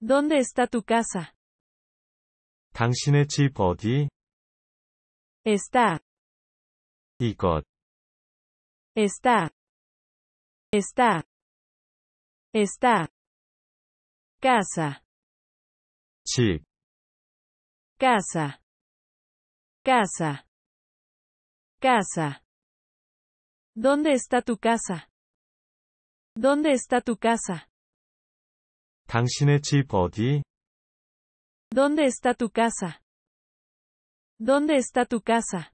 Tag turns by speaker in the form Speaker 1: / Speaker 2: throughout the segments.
Speaker 1: ¿Dónde está tu casa? 당신의 집 어디? Está. 이것. Está. Está. Está. Casa. 집. Casa.
Speaker 2: Casa. Casa. ¿Dónde está tu casa? ¿Dónde está tu casa?
Speaker 1: 당신의 집 어디?
Speaker 2: ¿Dónde está tu casa? ¿Dónde está tu casa?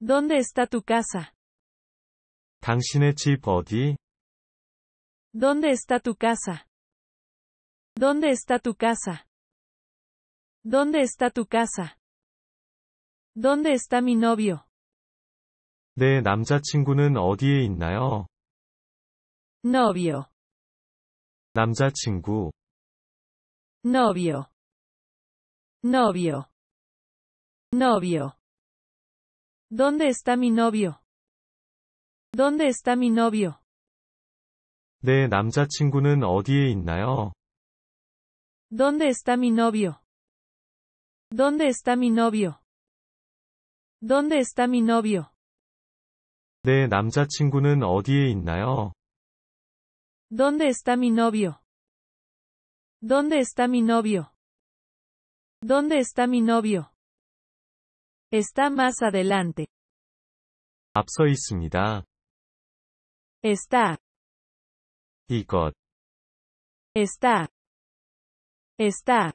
Speaker 2: ¿Dónde está tu casa?
Speaker 1: 당신의 집 어디?
Speaker 2: ¿Dónde está tu casa? ¿Dónde está tu casa? ¿Dónde está tu casa? ¿Dónde está mi novio?
Speaker 3: 내 남자친구는 어디에
Speaker 1: 있나요?
Speaker 2: Novio.
Speaker 1: 남자친구 novio novio
Speaker 2: novio ¿Dónde está mi novio? ¿Dónde está mi novio?
Speaker 3: 내 남자친구는 어디에 있나요?
Speaker 2: ¿Dónde está mi novio? ¿Dónde está mi novio? ¿Dónde está mi novio?
Speaker 1: 내 남자친구는 어디에 있나요?
Speaker 2: ¿Dónde está mi novio? ¿Dónde está mi novio? ¿Dónde está mi novio? Está más adelante.
Speaker 1: 앞서 있습니다. Está. Está. Está.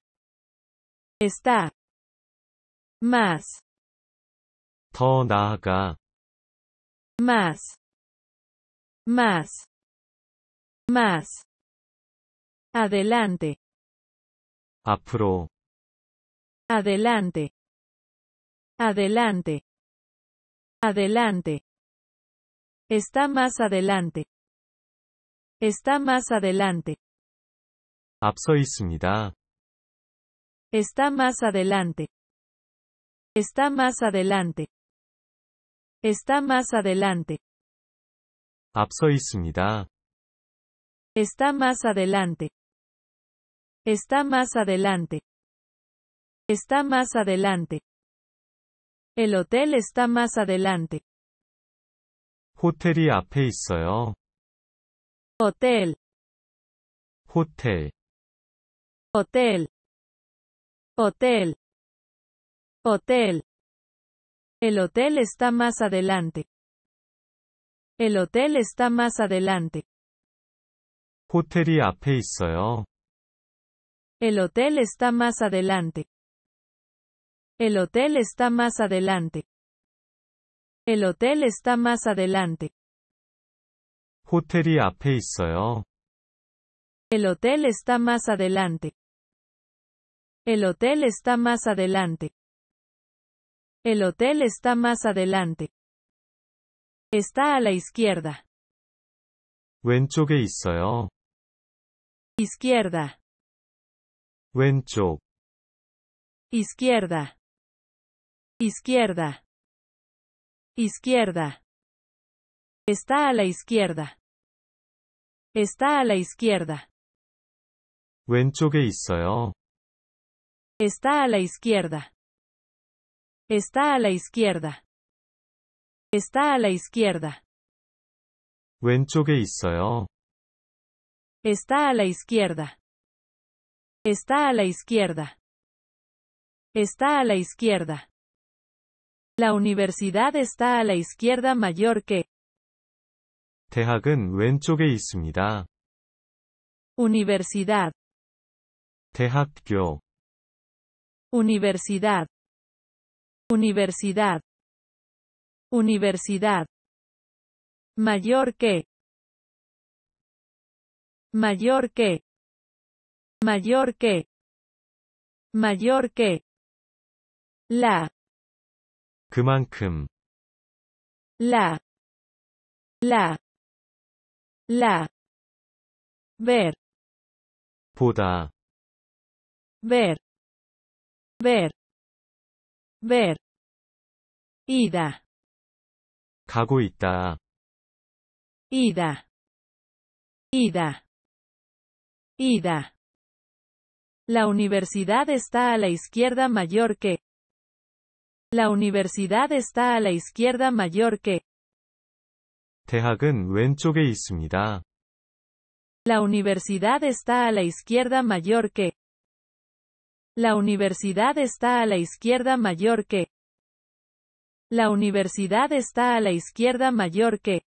Speaker 1: Está. Más. 더 Más. Más. Más. Adelante. 앞으로. Adelante.
Speaker 2: Adelante. Adelante. Está más adelante. Está más adelante.
Speaker 1: 앞서 있습니다.
Speaker 2: Está más adelante. Está más adelante. Está más adelante. Está más adelante. Está más adelante. Está más adelante. El hotel está más adelante.
Speaker 1: Hotel. 앞에 Hotel. Hotel. Hotel. Hotel.
Speaker 2: El hotel está más adelante. El hotel está más adelante.
Speaker 3: 호텔이 앞에
Speaker 2: El hotel está más adelante. El hotel está más adelante. El hotel está más adelante.
Speaker 3: 호텔이 앞에
Speaker 2: El hotel está más adelante. El hotel está más adelante. El hotel está más adelante. Está a la izquierda izquierda
Speaker 1: 왼쪽 izquierda izquierda izquierda está a la izquierda está a la izquierda 왼쪽에
Speaker 2: está a la izquierda está a la izquierda está a la izquierda
Speaker 3: 왼쪽에 있어요
Speaker 2: Está a la izquierda. Está a la izquierda. Está a la izquierda. La universidad está a la izquierda mayor que.
Speaker 3: 대학은 왼쪽에
Speaker 2: Universidad.
Speaker 1: 대학교.
Speaker 2: Universidad.
Speaker 1: Universidad. Universidad. Mayor que mayor que mayor que mayor que la 그만큼 la la la ver 보다 ver ver ver ida 가고 있다
Speaker 2: ida ida Ida. La universidad está a la izquierda mayor que. La universidad está a la izquierda mayor que.
Speaker 3: 대학은 왼쪽에 있습니다.
Speaker 2: La universidad está a la izquierda mayor que. La universidad está a la izquierda mayor que. La universidad está a la izquierda mayor que.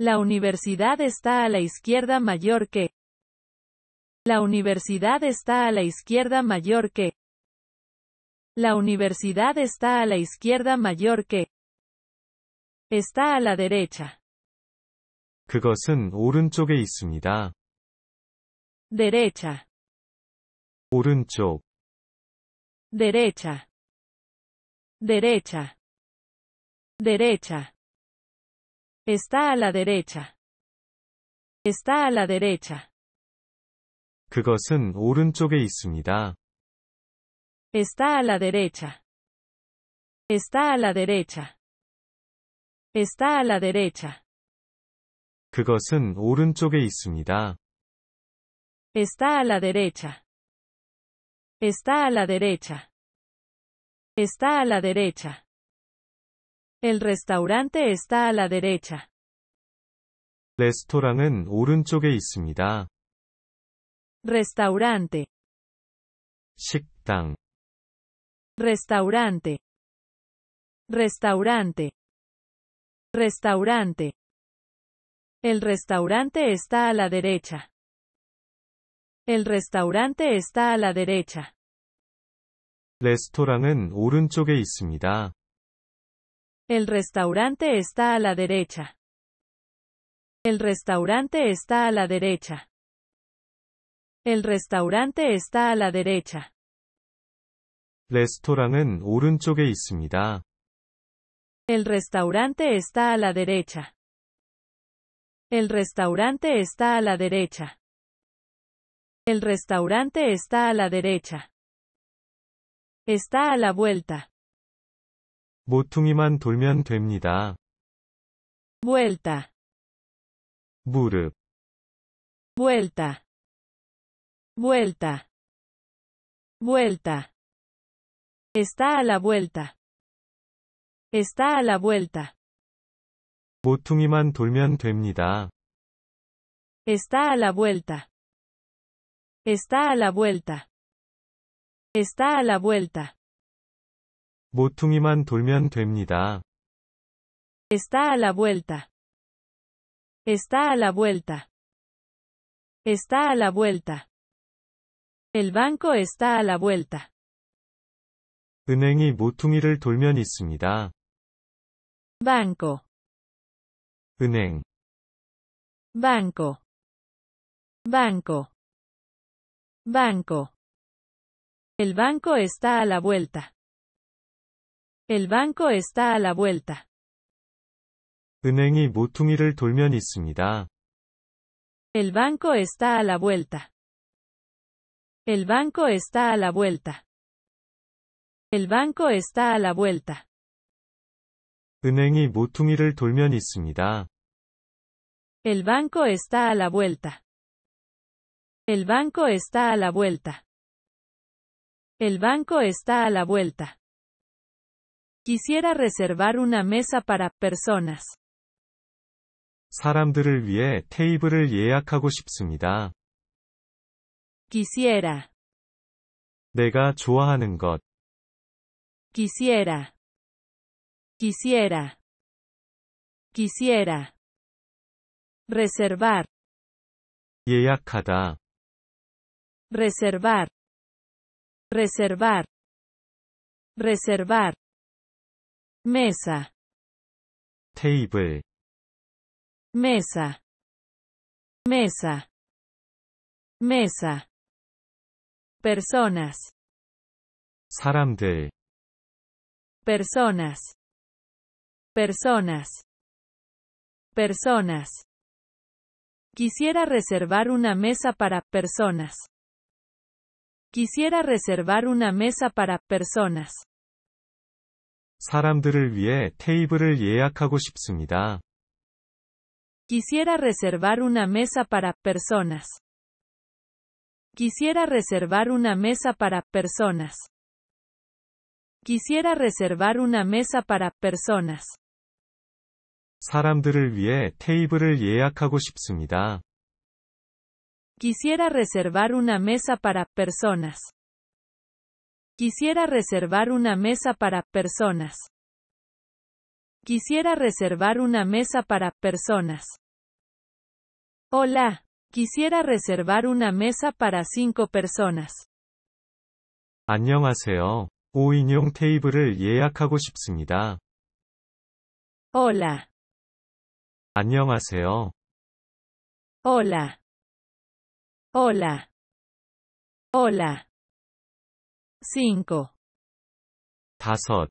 Speaker 2: La universidad está a la izquierda mayor que. La universidad está a la izquierda mayor que. La universidad está a la izquierda mayor que. Está a la derecha.
Speaker 1: 그것은 오른쪽에 있습니다. derecha. 오른쪽. derecha. derecha.
Speaker 2: derecha. Está a la derecha. Está a la derecha.
Speaker 3: 그것은 오른쪽에
Speaker 2: Está a la derecha. Está a la derecha. Está a la derecha.
Speaker 1: 그것은
Speaker 3: 오른쪽에 있습니다.
Speaker 2: Está a la derecha. Está a la derecha. Está a la derecha. El restaurante está a la derecha.
Speaker 3: 레스토랑은
Speaker 1: 오른쪽에 있습니다.
Speaker 2: Restaurante.
Speaker 1: 식당,
Speaker 2: Restaurante. Restaurante. Restaurante. El restaurante está a la derecha. El restaurante está a la derecha. El restaurante está a la derecha. El restaurante está a la derecha. El restaurante está a la derecha.
Speaker 3: El restaurante está
Speaker 2: a la derecha. El restaurante está a la derecha. El restaurante está a la derecha. Está a la vuelta.
Speaker 1: 모퉁이만 돌면 됩니다.
Speaker 2: vuelta,
Speaker 1: 무릎, vuelta, vuelta,
Speaker 2: vuelta. Está a la vuelta. Está a la vuelta.
Speaker 3: 모퉁이만 돌면 됩니다.
Speaker 2: Está a la vuelta. Está a la vuelta. Está a la vuelta.
Speaker 3: 모퉁이만 돌면 됩니다.
Speaker 2: Está a la vuelta. Está a la vuelta. Está a la vuelta. El banco está a la vuelta.
Speaker 1: 은행이 모퉁이를 돌면 있습니다. Banco. 은행. Banco. Banco. Banco.
Speaker 2: El banco está a la vuelta. El banco está a la vuelta.
Speaker 3: 은행이 있습니다.
Speaker 2: El banco está a la vuelta. El banco está a la vuelta. El banco está a la vuelta.
Speaker 3: 있습니다.
Speaker 2: El banco está a la vuelta. El banco está a la vuelta. El banco está a la vuelta. Quisiera reservar una mesa para personas.
Speaker 3: 사람들을 위해
Speaker 1: 예약하고 싶습니다.
Speaker 2: Quisiera.
Speaker 1: 내가 좋아하는 Quisiera. Quisiera. Quisiera. Reservar. Reservar. Reservar. Reservar mesa table mesa mesa mesa personas 사람들 personas
Speaker 2: personas personas Quisiera reservar una mesa para personas. Quisiera reservar una mesa para personas.
Speaker 3: 사람들을 위해 테이블을 예약하고 싶습니다.
Speaker 2: Quisiera reservar una mesa para personas. Quisiera reservar una mesa para personas. Quisiera reservar una mesa para personas.
Speaker 3: 사람들을 위해 테이블을 예약하고 싶습니다.
Speaker 2: Quisiera reservar una mesa para personas. Quisiera reservar una mesa para personas. Quisiera reservar una mesa para personas. Hola, quisiera reservar una mesa para cinco personas.
Speaker 3: 안녕하세요.
Speaker 1: Hola. Hola. Hola. Hola. 5 다섯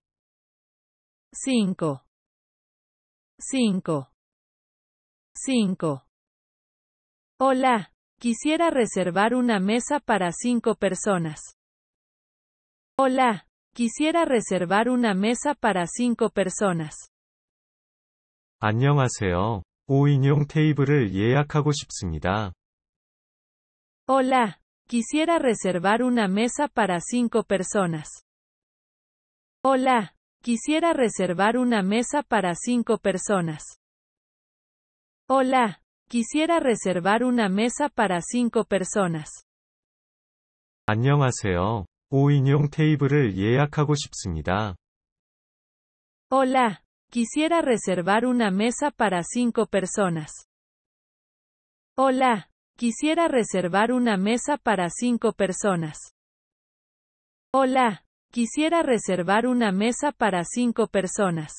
Speaker 1: 5
Speaker 2: 5 5 Hola, quisiera reservar una mesa para cinco personas. Hola, quisiera reservar una mesa para cinco personas.
Speaker 3: 안녕하세요. 5인용 테이블을 예약하고 싶습니다.
Speaker 2: Hola, Quisiera reservar una mesa para cinco personas. Hola, quisiera reservar una mesa para cinco personas. Hola, quisiera reservar una mesa para cinco personas.
Speaker 3: 안녕하세요. 5 테이블을 예약하고 싶습니다.
Speaker 2: Hola, quisiera reservar una mesa para cinco personas. Hola, Quisiera reservar una mesa para cinco personas. Hola. Quisiera reservar una mesa para cinco personas.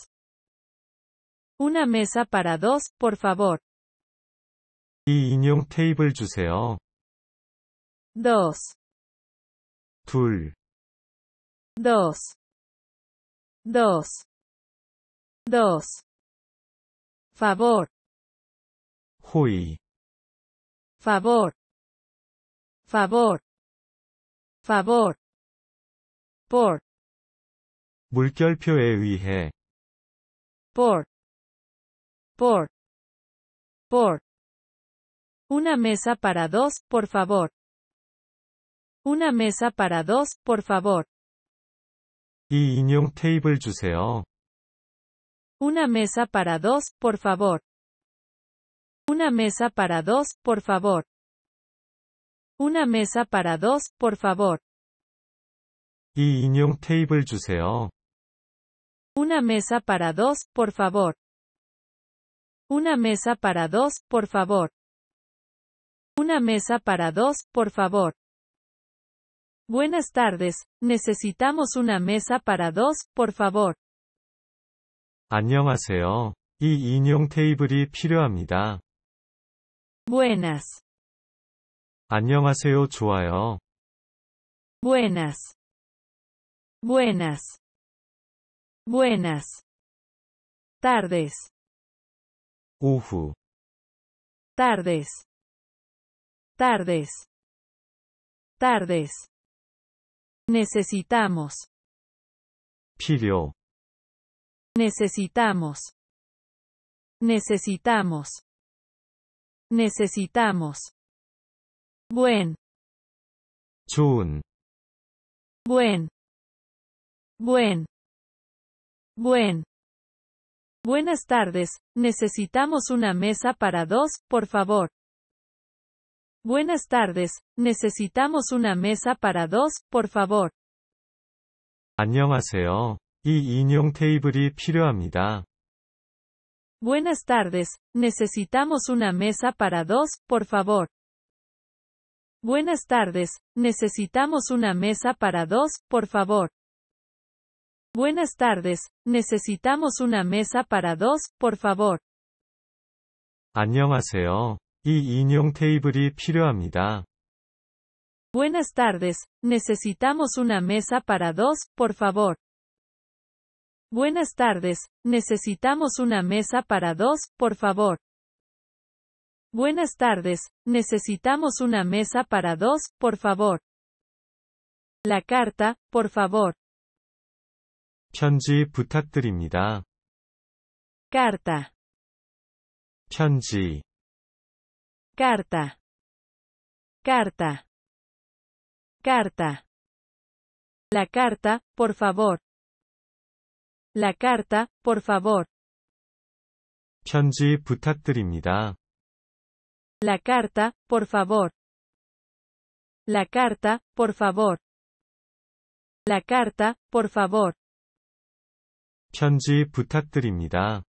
Speaker 2: Una mesa para dos, por favor.
Speaker 1: 이 Dos. Dos. Dos. Dos. Favor. 호의, favor, favor, favor, por, 물결표에 의해, por, por, por.
Speaker 2: Una mesa para dos, por favor. Una mesa para dos, por favor.
Speaker 3: 이 인용 테이블 주세요.
Speaker 2: Una mesa para dos, por favor. Una mesa para dos, por favor. Una mesa para dos, por favor.
Speaker 3: 이 테이블 주세요.
Speaker 2: Una mesa para dos, por favor. Una mesa para dos, por favor. Una mesa para dos, por favor. Buenas tardes, necesitamos una mesa para dos, por favor. Buenas.
Speaker 1: 안녕하세요. 좋아요. Buenas. Buenas. Buenas. Tardes. 오후. Tardes. Tardes. Tardes. Necesitamos. 필요. Necesitamos. Necesitamos. Necesitamos. Buen. chun
Speaker 2: Buen. Buen. Buen. Buenas tardes, necesitamos una mesa para dos, por favor. Buenas tardes, necesitamos una mesa para dos, por favor.
Speaker 3: 안녕하세요. 이 인용 테이블이 필요합니다.
Speaker 2: Buenas tardes, necesitamos una mesa para dos, por favor. Buenas tardes, necesitamos una mesa para dos, por favor. Buenas tardes, necesitamos una mesa para dos, por favor.
Speaker 3: 이 인용 테이블이 필요합니다.
Speaker 2: Buenas tardes, necesitamos una mesa para dos, por favor. Buenas tardes, necesitamos una mesa para dos, por favor. Buenas tardes, necesitamos una mesa para dos, por favor. La carta, por favor.
Speaker 1: 편지 부탁드립니다.
Speaker 2: Carta.
Speaker 1: 편지.
Speaker 2: Carta. Carta. Carta. La carta, por favor. La carta, por favor.
Speaker 3: 편지 부탁드립니다.
Speaker 2: La carta, por favor. La carta, por favor. La carta, por favor.
Speaker 3: 편지
Speaker 1: 부탁드립니다.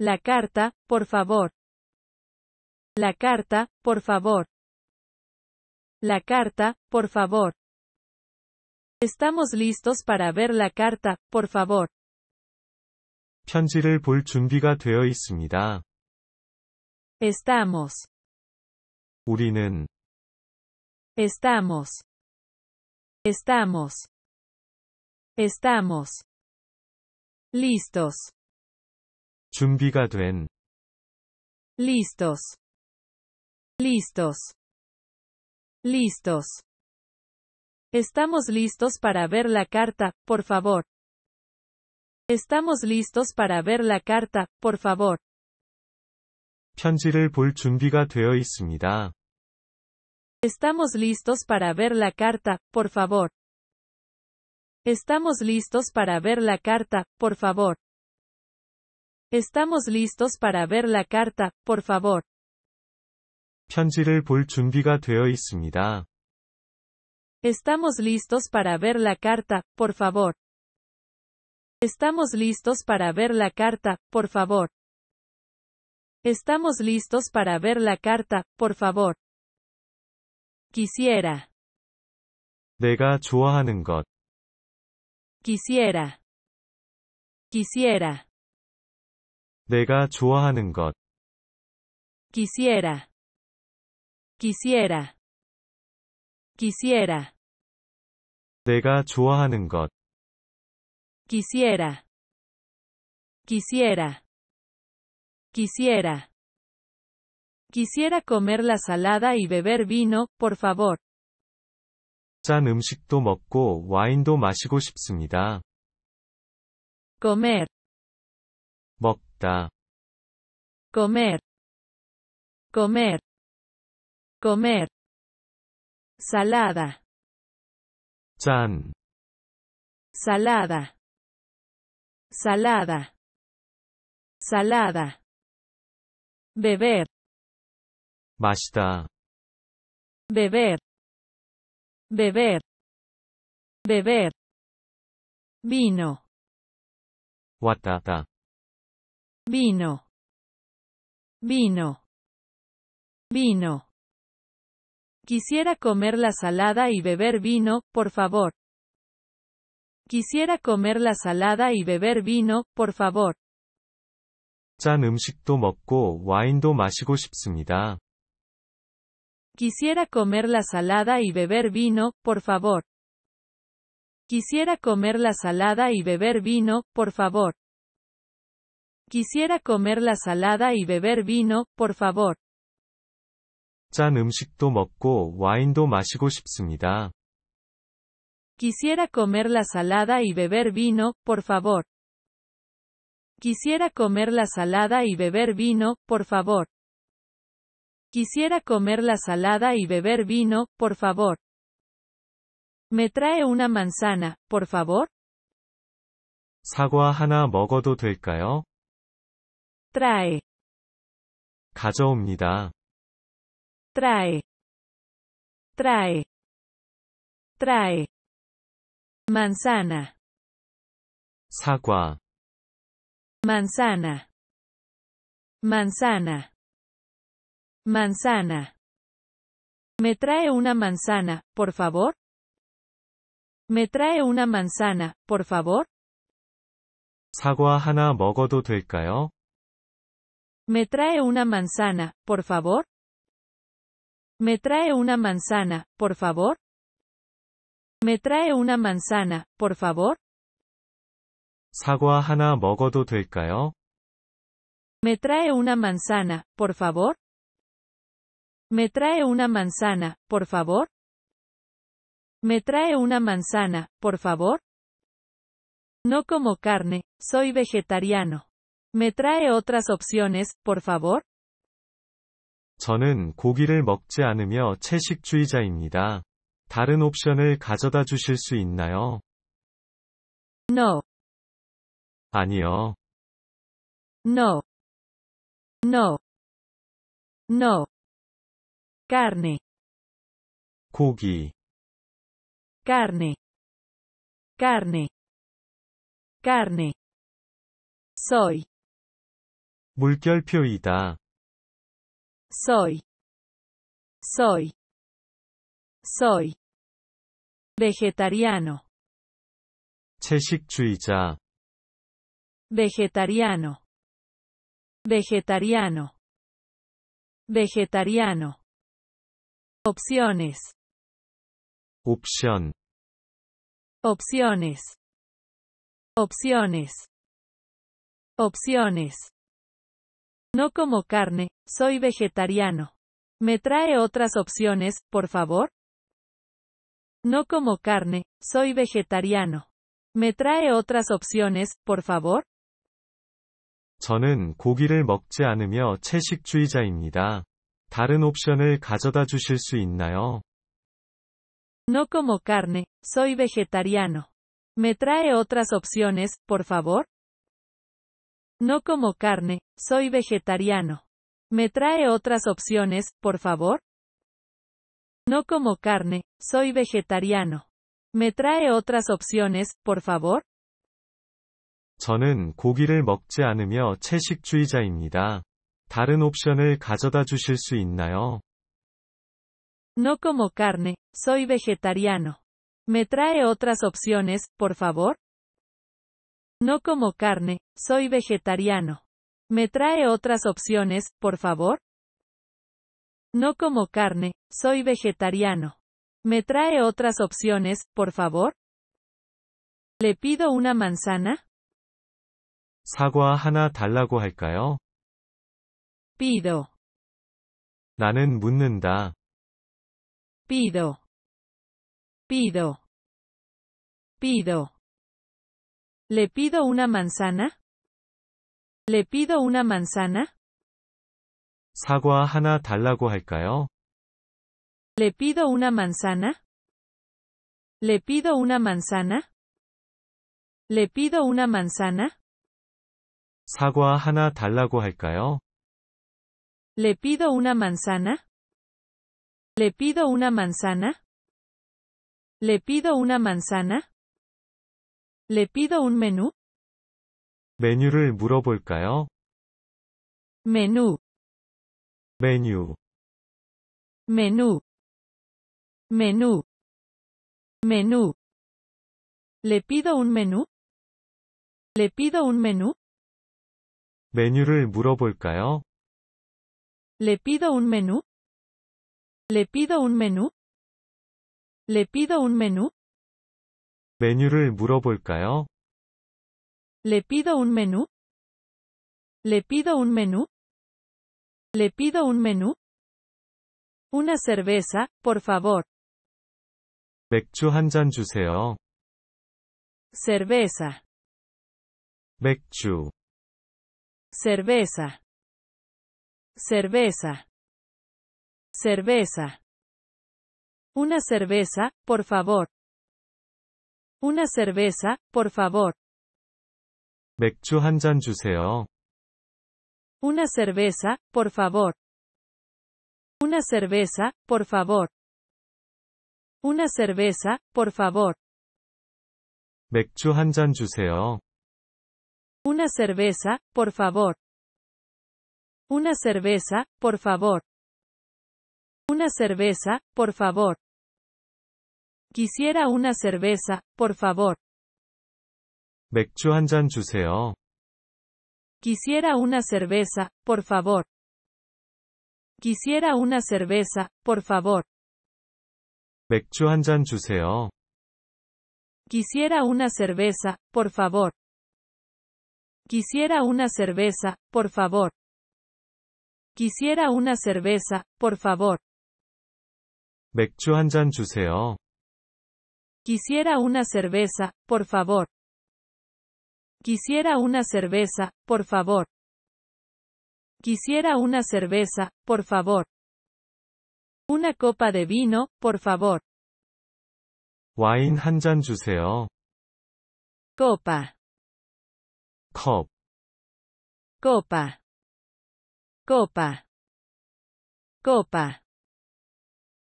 Speaker 2: La carta, por favor. La carta, por favor. La carta, por favor. Estamos listos para ver la carta, por favor.
Speaker 3: 편지를 볼 준비가 되어 있습니다.
Speaker 2: Estamos.
Speaker 1: 우리는
Speaker 2: Estamos.
Speaker 1: Estamos. Estamos. Listos. 준비가 된 Listos.
Speaker 2: Listos. Listos. Estamos listos para ver la carta, por favor. Estamos listos para ver la carta, por favor.
Speaker 3: 편지를 볼
Speaker 2: Estamos listos para ver la carta, por favor. Estamos listos para ver la carta, por favor. Estamos listos para ver la carta, por favor.
Speaker 3: 편지를 볼 되어 있습니다.
Speaker 2: Estamos listos para ver la carta, por favor. Estamos listos para ver la carta, por favor. Estamos listos para ver la carta, por favor. Quisiera.
Speaker 1: 내가 좋아하는 것. Quisiera. Quisiera. 내가 좋아하는 것. Quisiera. Quisiera. Quisiera. Quisiera.
Speaker 2: Quisiera. Quisiera. Quisiera comer la salada y beber vino, por favor. 짠 comer.
Speaker 1: 먹다. comer. comer. comer salada, chan, salada, salada, salada, beber, Basta. beber, beber, beber, vino, Watata.
Speaker 2: vino, vino, vino. Quisiera comer la salada y beber vino, por favor. Quisiera comer la salada y beber vino, por favor.
Speaker 3: 음식도 먹고 와인도 마시고 싶습니다.
Speaker 2: Quisiera comer la salada y beber vino, por favor. Quisiera comer la salada y beber vino, por favor. Quisiera comer la salada y beber vino, por favor.
Speaker 3: 짠 음식도 먹고 와인도 마시고 싶습니다.
Speaker 2: Quisiera comer la salada y beber vino, por favor. Quisiera comer la salada y beber vino, por favor. Quisiera comer la salada y beber vino, por favor. ¿Me trae una manzana, por favor?
Speaker 3: 사과 하나 먹어도
Speaker 1: 될까요? Trae. 가져옵니다. trae, trae, trae, manzana, 사과,
Speaker 2: manzana, manzana, manzana. ¿Me trae una manzana, por favor? ¿Me trae una manzana, por favor?
Speaker 3: 사과 하나 먹어도 될까요?
Speaker 2: ¿Me trae una manzana, por favor? Me trae una manzana, por favor. Me trae una manzana, por favor.
Speaker 3: 사과 하나 먹어도 될까요?
Speaker 2: Me trae una manzana, por favor. Me trae una manzana, por favor. Me trae una manzana, por favor. No como carne, soy vegetariano. Me trae otras opciones, por favor.
Speaker 3: 저는 고기를 먹지 않으며 채식주의자입니다. 다른 옵션을 가져다
Speaker 1: 주실 수 있나요? No. 아니요. No. No. No. Carne. 고기. Carne. Carne. Carne. Soy. 물결표이다. Soy. Soy. Soy.
Speaker 2: Vegetariano. Vegetariano. Vegetariano. Vegetariano. Opciones.
Speaker 1: Opción.
Speaker 2: Opciones. Opciones. Opciones. No como carne, soy vegetariano. ¿Me trae otras opciones, por favor? No como carne, soy vegetariano. ¿Me trae otras opciones, por favor?
Speaker 3: 저는 고기를 먹지 않으며 다른 가져다 주실 수 있나요?
Speaker 2: No como carne, soy vegetariano. ¿Me trae otras opciones, por favor? No como carne, soy vegetariano. ¿Me trae otras opciones, por favor? No como carne, soy vegetariano. ¿Me trae otras opciones, por favor?
Speaker 3: 저는 고기를 먹지 않으며 채식주의자입니다. 다른 옵션을 가져다 주실 수 있나요?
Speaker 2: No como carne, soy vegetariano. ¿Me trae otras opciones, por favor? No como carne, soy vegetariano. ¿Me trae otras opciones, por favor? No como carne, soy vegetariano. ¿Me trae otras opciones, por favor? ¿Le pido una manzana?
Speaker 3: 사과 하나 달라고 할까요?
Speaker 2: Pido.
Speaker 1: 나는 Pido. Pido.
Speaker 2: Pido. ¿Le pido una manzana? ¿Le pido una manzana?
Speaker 1: 사과 하나 달라고
Speaker 3: 할까요?
Speaker 2: ¿Le pido una manzana? ¿Le pido una manzana? ¿Le pido una manzana?
Speaker 3: ¿Le pido una manzana?
Speaker 2: ¿Le pido una manzana? ¿Le pido una manzana? ¿Le pido un menú?
Speaker 1: 메뉴를 물어볼까요? Menú. 메뉴, Menú. Menú. Menú.
Speaker 2: ¿Le pido un menú? ¿Le pido un menú?
Speaker 1: 메뉴를 물어볼까요?
Speaker 2: ¿Le pido un menú? ¿Le pido un menú? ¿Le pido un menú? ¿Le pido un menú? ¿Le pido un menú? ¿Le pido un menú? Una cerveza, por favor. 맥주 Cerveza.
Speaker 1: 맥주. Cerveza. Cerveza.
Speaker 2: Cerveza. Una cerveza, por favor. Una cerveza, por favor. Una cerveza, por favor. Una cerveza, por favor. Una cerveza, por favor. Una cerveza, por favor. Una cerveza, por favor. Una cerveza, por favor. Quisiera una cerveza, por favor. 맥주 Quisiera una cerveza, por favor. Quisiera una cerveza, por favor. Quisiera una cerveza, por favor. Quisiera una cerveza, por favor. Quisiera una cerveza, por favor. Quisiera una cerveza, por favor. Quisiera una cerveza, por favor. Quisiera una cerveza, por favor. Una copa de vino, por favor. Wine copa,
Speaker 1: copa, copa,
Speaker 2: copa.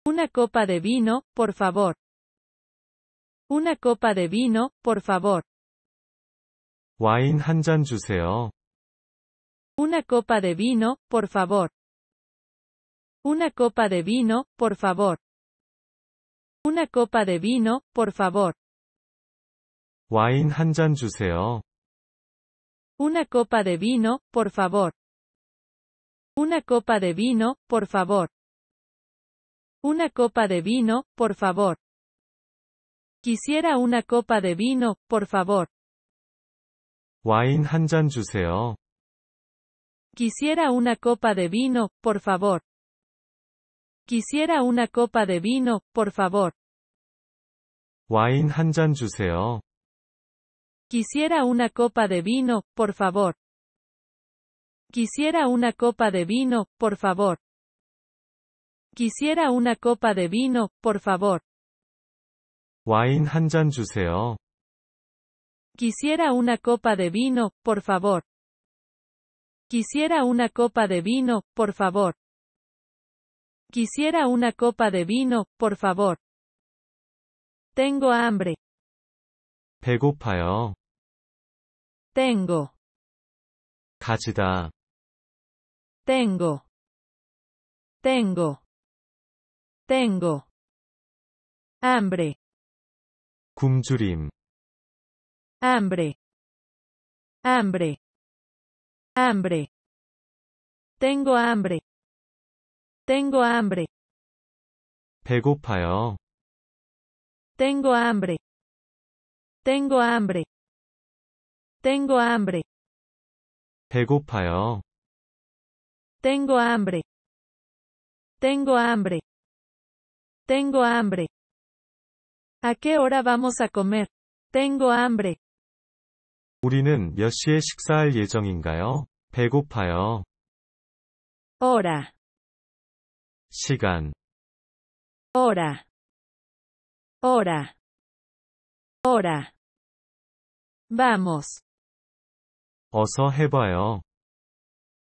Speaker 2: Una copa de vino, por favor. Una copa de vino, por favor. 와인 Una copa de vino, por favor. Una copa de vino, por favor. Una copa de vino, por favor.
Speaker 3: 와인 한 주세요.
Speaker 2: Una copa de vino, por favor. Una copa de vino, por favor. Una copa de vino, por favor. Quisiera una copa de vino, por favor.
Speaker 3: Wine 한
Speaker 1: 주세요.
Speaker 2: Quisiera una copa de vino, por favor. Quisiera una copa de vino, por favor.
Speaker 3: Wine 한 주세요.
Speaker 2: Quisiera una copa de vino, por favor. Quisiera una copa de vino, por favor. Quisiera una copa de vino, por favor. Quisiera una copa de vino, por favor. Quisiera una copa de vino, por favor. Quisiera una copa de vino, por favor. Tengo hambre.
Speaker 1: 배고파요. Tengo. 가지다. Tengo. Tengo. Tengo. Hambre. 굶주림 hambre hambre hambre tengo hambre tengo hambre 배고파요 tengo hambre tengo hambre tengo hambre 배고파요 tengo hambre
Speaker 2: tengo hambre tengo hambre ¿A qué hora vamos a comer? Tengo hambre. Hora.
Speaker 1: 시간, Hora. Hora. Hora. Vamos.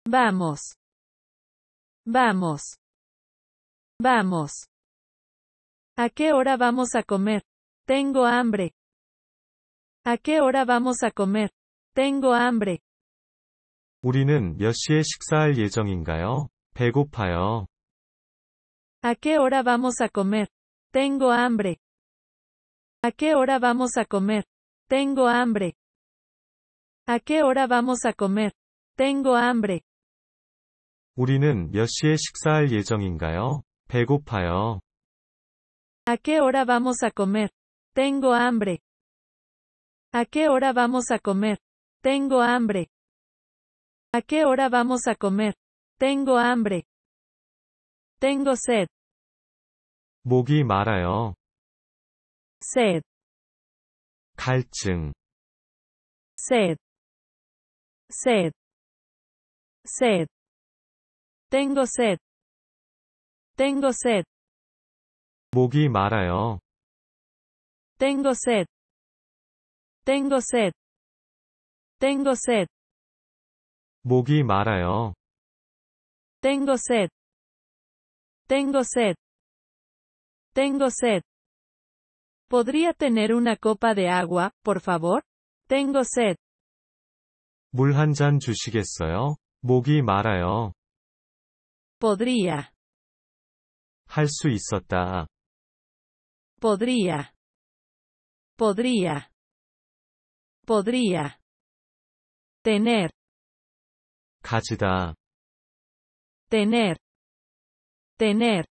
Speaker 2: Vamos. Vamos. Vamos. ¿A qué hora vamos a comer? Tengo hambre. ¿A qué hora vamos a comer? Tengo hambre.
Speaker 3: 우리는 몇 시에 식사할 예정인가요? 배고파요.
Speaker 2: ¿A qué hora vamos a comer? Tengo hambre. ¿A qué hora vamos a comer? Tengo hambre. ¿A qué hora vamos a comer? Tengo hambre.
Speaker 3: 우리는 몇 시에 식사할 예정인가요? 배고파요.
Speaker 2: ¿A qué hora vamos a comer? Tengo hambre. ¿A qué hora vamos a comer? Tengo hambre. ¿A qué hora vamos a comer? Tengo hambre. Tengo sed.
Speaker 1: 목이 말아요. sed. 갈증. sed. sed. sed. Tengo sed. Tengo sed. 목이 말아요. Tengo sed. Tengo sed. Tengo sed. 목이 말아요. Tengo sed.
Speaker 2: Tengo sed. Tengo sed. ¿Podría tener una copa de agua, por favor? Tengo sed.
Speaker 1: 물
Speaker 3: 한 잔 주시겠어요? 목이 말아요.
Speaker 2: Podría.
Speaker 1: 할 수 있었다. Podría. Podría. Podría. Tener. 가지다. Tener. Tener.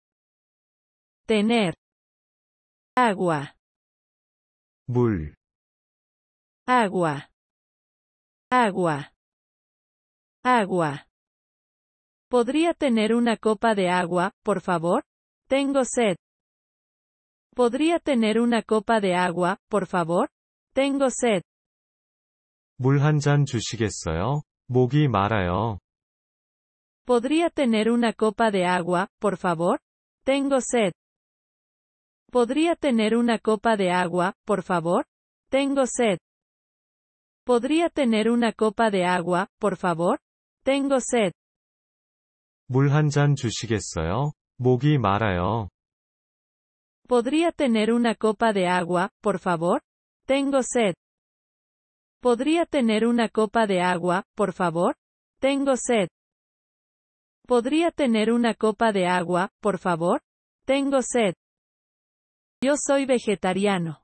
Speaker 1: Tener. Agua. 물. Agua. Agua.
Speaker 2: Agua. ¿Podría tener una copa de agua, por favor? Tengo sed. ¿Podría tener una copa de agua, por favor? Tengo sed.
Speaker 3: 물 주시겠어요? 목이
Speaker 2: ¿Podría tener una copa de agua, por favor? Tengo sed. ¿Podría tener una copa de agua, por favor? Tengo sed. ¿Podría tener una copa de agua, por favor? Tengo sed.
Speaker 3: 주시겠어요?
Speaker 2: ¿Podría tener una copa de agua, por favor? Tengo sed. ¿Podría tener una copa de agua, por favor? Tengo sed. ¿Podría tener una copa de agua, por favor? Tengo sed. Yo soy vegetariano.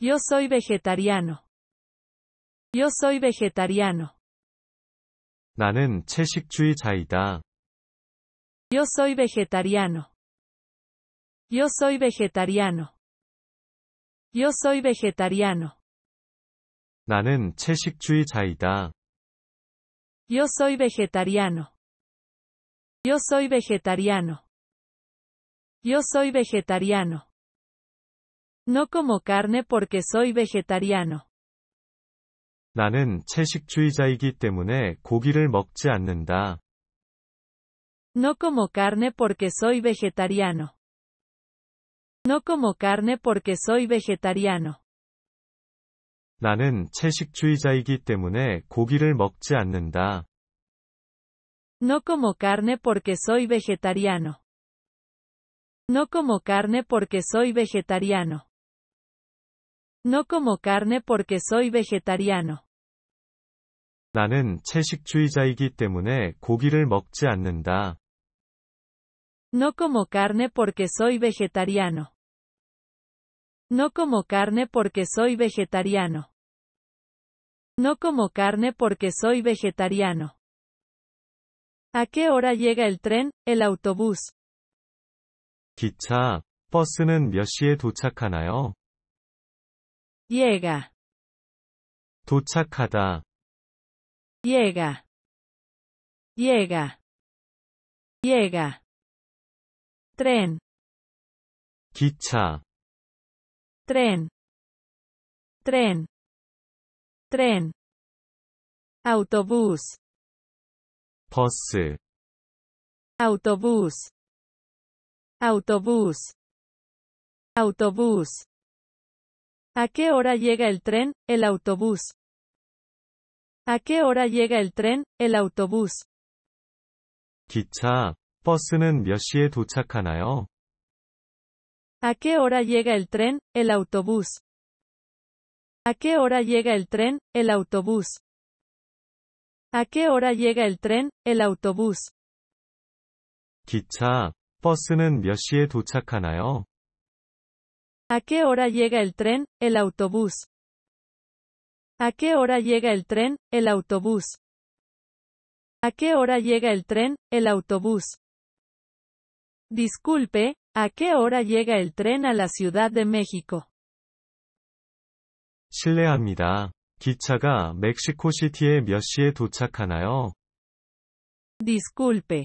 Speaker 2: Yo soy vegetariano. Yo soy vegetariano.
Speaker 3: 나는 채식주의자이다.
Speaker 2: Yo soy vegetariano. Yo soy vegetariano. Yo soy vegetariano.
Speaker 3: 나는 채식주의자이다.
Speaker 2: Yo soy vegetariano. Yo soy vegetariano. Yo soy vegetariano. No como carne porque soy vegetariano.
Speaker 3: 나는 채식주의자이기 때문에 고기를 먹지 않는다.
Speaker 2: No como carne porque soy vegetariano. No como carne porque soy vegetariano.
Speaker 3: 나는 채식주의자이기 때문에 고기를 먹지 않는다.
Speaker 2: No como carne porque soy vegetariano. No como carne porque soy vegetariano. No como carne porque soy vegetariano.
Speaker 3: 채식주의자이기 때문에 고기를
Speaker 2: no como carne porque soy vegetariano. No como carne porque soy vegetariano. No como carne porque soy vegetariano. ¿A qué hora llega el tren, el autobús? Llega,
Speaker 1: 도착하다, llega, llega, llega tren 기차 tren tren tren autobús Posse autobús
Speaker 2: autobús autobús ¿A qué hora llega el tren? El autobús. ¿A qué hora llega el tren? El autobús.
Speaker 3: 기차
Speaker 2: ¿A qué hora llega el tren, el autobús? ¿A qué hora llega el tren, el autobús? ¿A qué hora llega el tren, el autobús? ¿A qué hora
Speaker 3: llega el tren, el
Speaker 2: autobús? ¿A qué hora llega el tren, el autobús? ¿A qué hora llega el tren, el autobús? Disculpe, ¿a qué hora llega el tren a la Ciudad de México?
Speaker 3: 실례합니다. 기차가 멕시코시티에 몇
Speaker 2: Disculpe.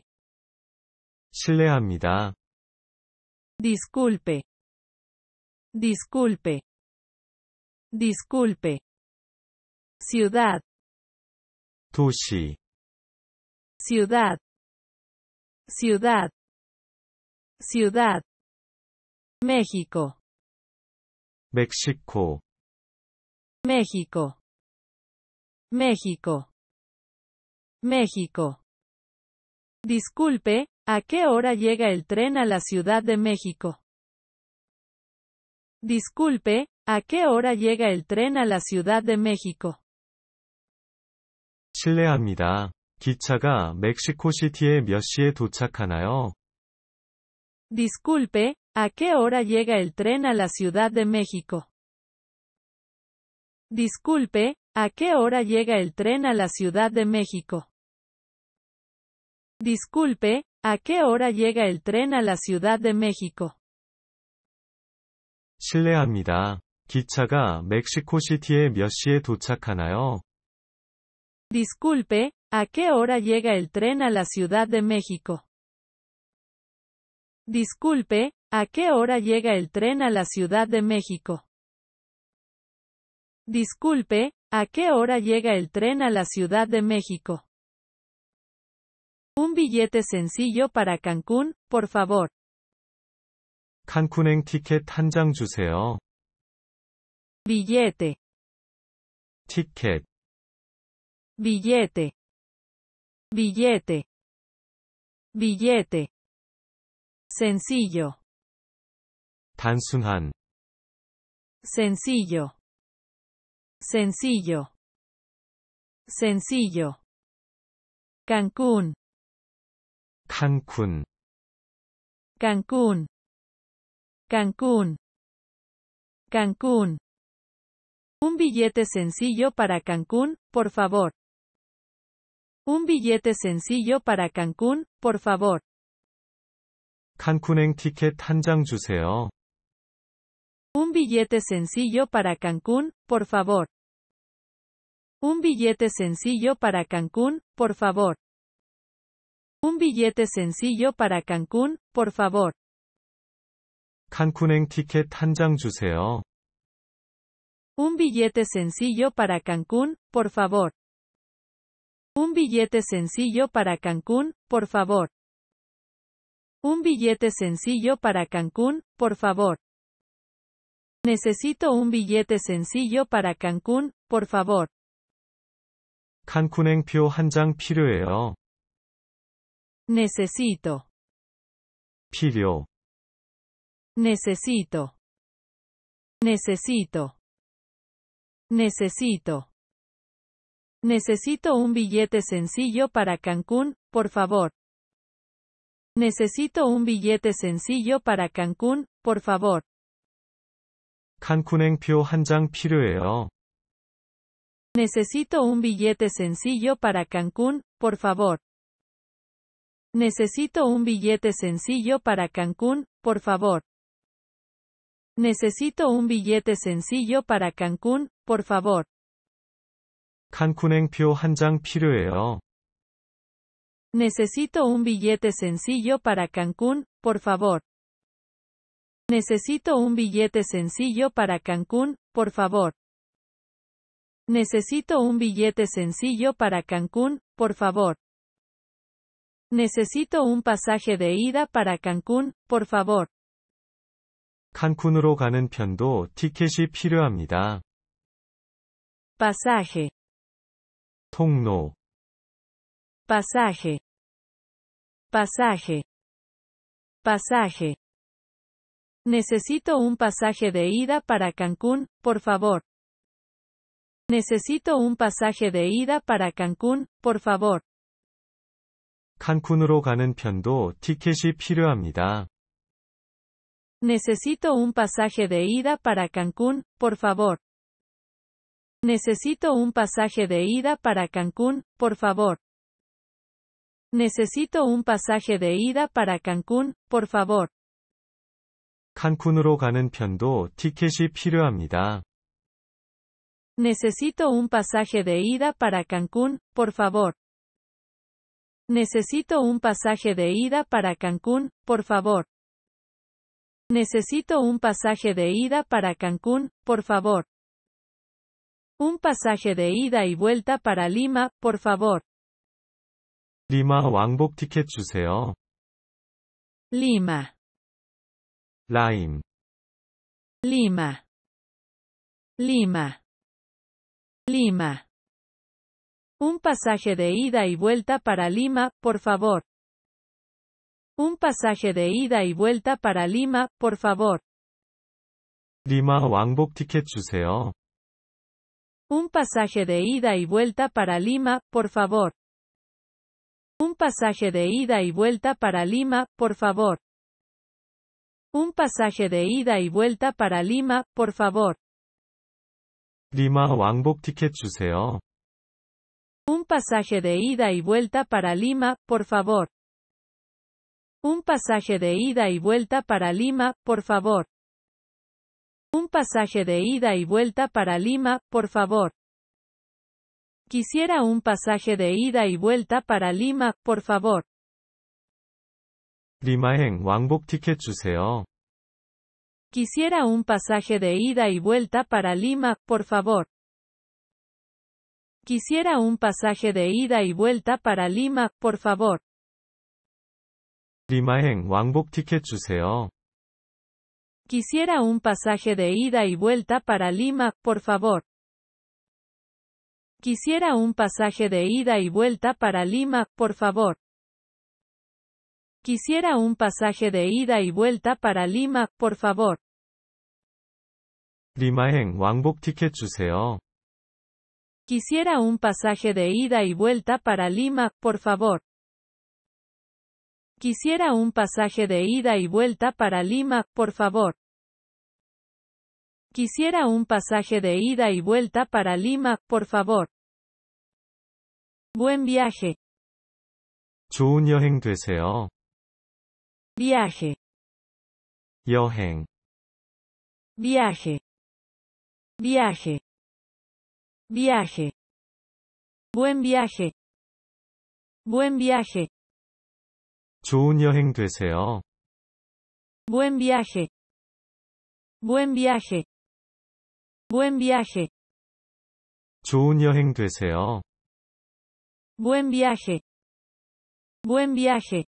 Speaker 1: 실례합니다. Disculpe. Disculpe. Disculpe. Ciudad. 도시. Ciudad. Ciudad. Ciudad. México. México.
Speaker 2: México. México. Disculpe, ¿a qué hora llega el tren a la Ciudad de México? Disculpe, ¿a qué hora llega el tren a la Ciudad de México?
Speaker 3: 실례합니다. 기차가 몇 시에 도착하나요?
Speaker 2: Disculpe, ¿a qué hora llega el tren a la Ciudad de México? Disculpe, ¿a qué hora llega el tren a la Ciudad de México? Disculpe, ¿a qué hora llega el tren a la Ciudad de México?
Speaker 3: Disculpe,
Speaker 2: ¿a qué hora llega el tren a la Ciudad de México? Disculpe, ¿a qué hora llega el tren a la Ciudad de México? Disculpe, ¿a qué hora llega el tren a la Ciudad de México? Un billete sencillo para Cancún, por favor. cancún Billete,
Speaker 1: Ticket. billete, billete, billete sencillo 단순한 sencillo sencillo sencillo Cancún Cancún Cancún
Speaker 2: Cancún Cancún Un billete sencillo para Cancún, por favor. Un billete sencillo para Cancún, por favor.
Speaker 3: 티켓
Speaker 2: Un billete sencillo para Cancún, por favor. Un billete sencillo para Cancún, por favor. Un billete sencillo para Cancún, por favor. Un billete sencillo para Cancún, por favor. Un billete sencillo para Cancún, por favor. Un billete sencillo para Cancún, por favor. Necesito un billete sencillo para Cancún, por favor. Necesito. 필요. Necesito. Necesito. Necesito. Necesito un billete sencillo para Cancún, por favor. Necesito un billete sencillo para Cancún, por favor. Necesito un billete sencillo para Cancún, por favor. Necesito un billete sencillo para Cancún, por favor. Necesito un billete sencillo para Cancún, por favor. Necesito un billete sencillo para Cancún, por favor. Necesito un billete sencillo para Cancún, por favor. Necesito un billete sencillo para Cancún, por favor. Necesito un pasaje de ida para Cancún, por favor.
Speaker 3: Cancún으로 가는 편도 티켓이 필요합니다.
Speaker 2: Pasaje.
Speaker 1: 통로.
Speaker 2: Pasaje. Pasaje. Pasaje. Necesito un pasaje de ida para Cancún, por favor. Necesito un pasaje de ida para Cancún, por favor.
Speaker 3: 가는 편도 티켓이 필요합니다.
Speaker 2: Necesito un pasaje de ida para Cancún, por favor. Necesito un pasaje de ida para Cancún, por favor. Necesito un pasaje de ida para Cancún, por favor. Necesito un pasaje de ida para Cancún, por favor. Necesito un pasaje de ida para Cancún, por favor. Necesito un pasaje de ida para Cancún, por favor. Un pasaje de ida y vuelta para Lima, por favor
Speaker 1: lima 왕복 주세요. Lima. Lime. Lima. Lima.
Speaker 2: Lima. Un pasaje de ida y vuelta para Lima, por favor. Un pasaje de ida y vuelta para Lima, por favor.
Speaker 3: lima 왕복 주세요.
Speaker 2: Un pasaje de ida y vuelta para Lima, por favor. Un pasaje de ida y vuelta para Lima, por favor. Un pasaje de ida y vuelta para Lima, por favor.
Speaker 3: 왕복 티켓 주세요.
Speaker 2: Un pasaje de ida y vuelta para Lima, por favor. Un pasaje de ida y vuelta para Lima, por favor. Un pasaje de ida y vuelta para Lima, por favor. Quisiera un pasaje de ida y vuelta para Lima, por favor. Quisiera un pasaje de ida y vuelta para Lima, por favor. Quisiera un pasaje de ida y vuelta para Lima, por favor. Quisiera un pasaje de ida y vuelta para Lima, por favor. Quisiera un pasaje de ida y vuelta para Lima, por favor. Quisiera un pasaje de ida y vuelta para Lima, por favor. Quisiera un pasaje de ida y vuelta para Lima, por favor. Quisiera un pasaje de ida y vuelta para Lima, por favor. Quisiera un pasaje de ida y vuelta para Lima, por favor. Buen viaje. 좋은 Viaje.
Speaker 1: 여행. Viaje. Viaje. Viaje. Buen viaje. Buen viaje. 좋은 Buen viaje. Buen viaje. Buen viaje. 좋은 Buen viaje.
Speaker 2: Buen viaje.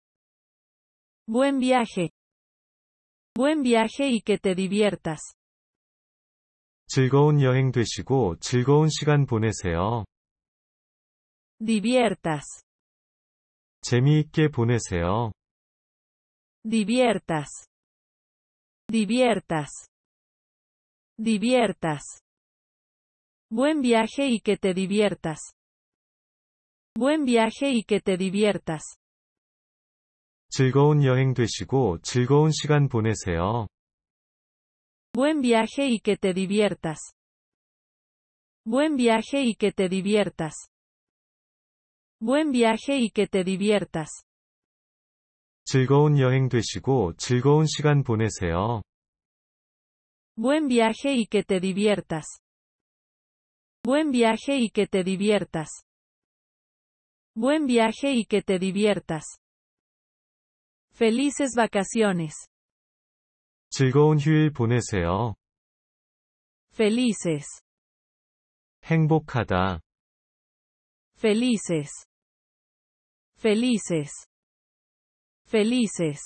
Speaker 2: Buen viaje. Buen viaje y que te diviertas. 즐거운 Diviertas.
Speaker 3: Diviertas.
Speaker 2: Diviertas. Diviertas. Buen viaje y que te diviertas. Buen viaje y que te diviertas.
Speaker 3: 즐거운 여행 되시고 즐거운 시간 보내세요.
Speaker 2: Buen viaje y que te diviertas. Buen viaje y que te diviertas. Buen viaje y que te diviertas.
Speaker 3: 즐거운 여행 되시고 즐거운 시간
Speaker 1: 보내세요.
Speaker 2: Buen viaje y que te diviertas. Buen viaje y que te diviertas. Buen viaje y que te diviertas. Felices vacaciones. Felices.
Speaker 1: Felices. Felices. Felices.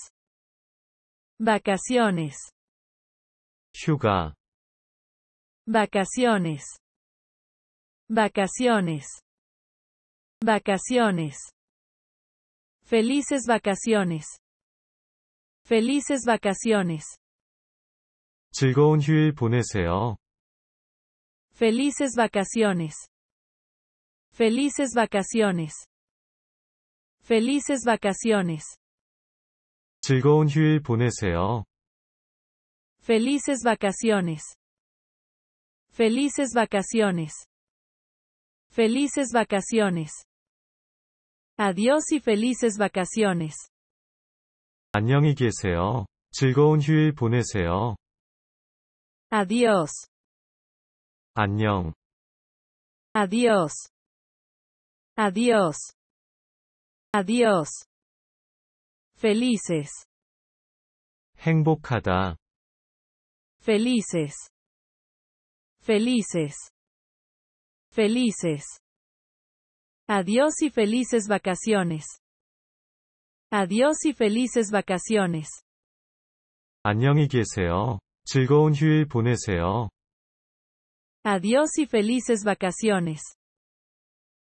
Speaker 1: Vacaciones. 휴가 vacaciones
Speaker 2: vacaciones vacaciones felices vacaciones felices vacaciones
Speaker 3: 즐거운 휴일 보내세요.
Speaker 2: Felices vacaciones. Felices vacaciones. Felices vacaciones.
Speaker 3: 즐거운 휴일 보내세요.
Speaker 2: Felices vacaciones. Felices vacaciones. Felices vacaciones. Adiós y felices vacaciones.
Speaker 3: 안녕히 계세요. 즐거운 휴일
Speaker 1: 보내세요. Adiós. 안녕. Adiós. Adiós. Adiós. Felices. 행복하다.
Speaker 2: Felices. Felices. Felices. Adiós y felices vacaciones. Adiós y felices vacaciones.
Speaker 1: 안녕히
Speaker 3: 계세요. 즐거운 휴일 보내세요.
Speaker 2: Adiós y felices vacaciones.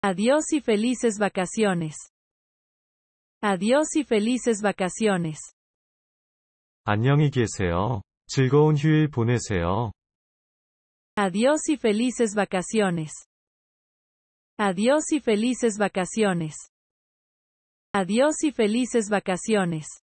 Speaker 2: Adiós y felices vacaciones. Adiós y felices vacaciones.
Speaker 3: 안녕히 계세요.
Speaker 2: Adiós y felices vacaciones. Adiós y felices vacaciones. Adiós y felices vacaciones.